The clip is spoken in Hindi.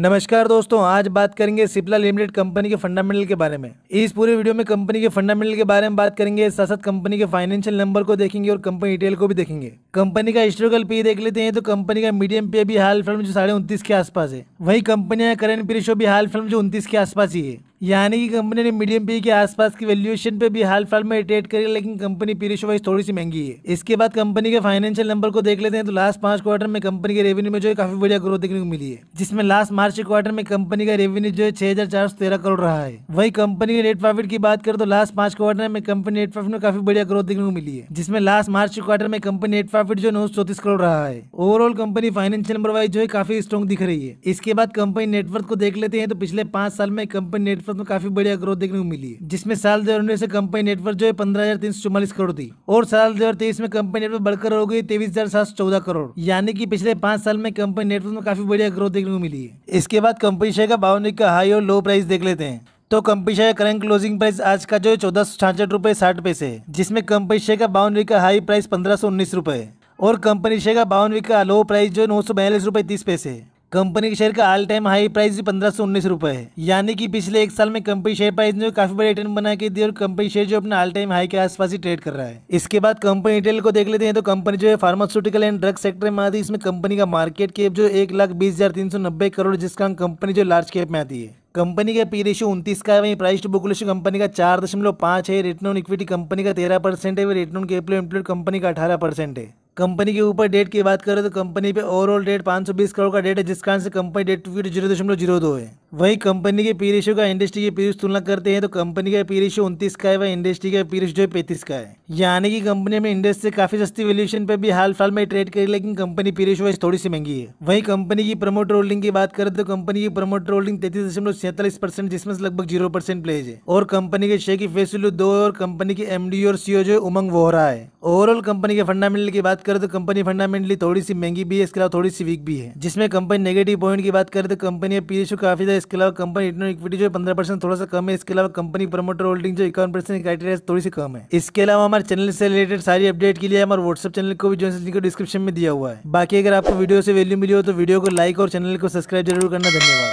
नमस्कार दोस्तों आज बात करेंगे सिप्ला लिमिटेड कंपनी के फंडामेंटल के बारे में इस पूरे वीडियो में कंपनी के फंडामेंटल के बारे में बात करेंगे साथ साथ कंपनी के फाइनेंशियल नंबर को देखेंगे और कंपनी डिटेल को भी देखेंगे कंपनी का हिस्टोरिकल पे देख लेते हैं तो कंपनी का मीडियम पे भी हाल फिल्म जो साढ़े उन्तीस के आसपास है वही कंपनी का करेंट पे रेशो भी हाल फिल्म जो उन्तीस के आसपास ही है यानी कि कंपनी ने मीडियम पी के आसपास की वैल्यूएशन पे भी हाल फिलहाल में ट्रेड करी लेकिन कंपनी पी वाइज थोड़ी सी महंगी है इसके बाद कंपनी के फाइनेंशियल नंबर को देख लेते हैं तो लास्ट पांच क्वार्टर में कंपनी के रेवेन्यू में जो है काफी बढ़िया ग्रोथ देखने को मिली है जिसमें लास्ट मार्च के क्वार्टर में कंपनी का रेवेन्यू जो है छह करोड़ रहा है वही कंपनी के नेट प्रॉफिट की बात करें तो लास्ट पांच क्वार्टर में कंपनी नेट प्रॉफिट में काफी बढ़िया ग्रोथ देखने को मिली है जिसमें लास्ट मार्च के क्वार्टर में कंपनी नेट प्रॉफिट जो नौ करोड़ रहा है overall company financial number wise जो है काफी स्ट्रॉन्ग दिख रही है इसके बाद कंपनी नेटवर्क को देख लेते हैं तो पिछले पांच साल में कंपनी नेट एक्सपोर्ट तो में काफी बढ़िया ग्रोथ देखने को मिली है जिसमें साल दो हजार कंपनी नेटवर्क जो है पंद्रह हजार तीन सौ करोड़ थी और साल दो हजार तेईस में कंपनी नेटवर्क बढ़कर हो गई तेईस हजार सात सौ चौदह करोड़ यानी कि पिछले पांच साल में कंपनी नेटवर्क में काफी बढ़िया ग्रोथ देखने को मिली है इसके बाद कंपनी शेयर का भावनिक का हाई और लो प्राइस देख लेते हैं तो company share current closing price आज का जो है चौदह सौ छाछठ रुपए साठ पैसे जिसमें कंपनी शेयर का बावन का हाई प्राइस पंद्रह सौ उन्नीस रुपए और कंपनी शेयर का बावन का लो प्राइस जो है नौ सौ बयालीस रुपए तीस पैसे कंपनी के शेयर का ऑल टाइम हाई प्राइस पंद्रह सौ उन्नीस रुपए है यानी कि पिछले एक साल में कंपनी शेयर प्राइस ने काफी बड़ी रिटर्न बना के दी और कंपनी शेयर जो अपने ऑल टाइम हाई के आसपास ही ट्रेड कर रहा है इसके बाद कंपनी डिटेल को देख लेते हैं तो कंपनी जो है फार्मास्यूटिकल एंड ड्रग सेक्टर में आती है इसमें कंपनी का मार्केट कैप जो एक लाख बीस हजार तीन सौ नब्बे करोड़ जिसका कंपनी जो लार्ज कैप में आती है कंपनी का पी रेशियो उन्तीस का है वहीं price to book ratio company का चार दशमलव पांच है रिटर्न ऑन इक्विटी कंपनी का तेरह परसेंट है वही return on capital employed company का अठारह परसेंट है कंपनी के ऊपर डेट की बात करें तो कंपनी पे ओवरऑल डेट 520 करोड़ का डेट है जिस कारण से company debt to equity zero दशमलव जीरो दो है वहीं कंपनी के पी रेशियो का इंडस्ट्री के पीरियस तुलना करते हैं तो कंपनी का पी रेशियो उनतीस का है वह इंडस्ट्री का पी है पैंतीस का है यानी कि कंपनी में इंडस्ट्री से काफी सस्ती वैल्यूशन पे भी हाल फिलहाल में ट्रेड करी लेकिन कंपनी पी रेशियो थोड़ी सी महंगी है वहीं कंपनी की प्रमोटर होल्डिंग की बात करें तो कंपनी की प्रमोटर होल्डिंग तैतीस दशमलव सैंतालीस परसेंट जिसमें लगभग जीरो परसेंट प्लेज है और कंपनी के शेयर की फेस वैल्यू दो और कंपनी के एमडी और सीओ e जो है उमंग वोहरा है ओवरऑल कंपनी के फंडामेंटल की बात करें तो कंपनी फंडामेंटली थोड़ी सी महंगी भी है इसके अलावा थोड़ी सी वीक भी है जिसमें कंपनी नेगेटिव पॉइंट की बात करें तो कंपनी पी रेशो काफी इसके अलावा कंपनी रिटर्न इक्विटी जो पंद्रह परसेंट थोड़ा सा कम है इसके अलावा कंपनी प्रमोटर होल्डिंग जो इक्यावन परसेंट क्राइटेरिया थोड़ी सी कम है इसके अलावा हमारे चैनल से रिलेटेड सारी अपडेट के लिए हमारे व्हाट्सअप चैनल को भी जो है डिस्क्रिप्शन में दिया हुआ है बाकी अगर आपको वीडियो से वैल्यू मिली हो तो वीडियो को लाइक और चैनल को सब्सक्राइब जरूर करना धन्यवाद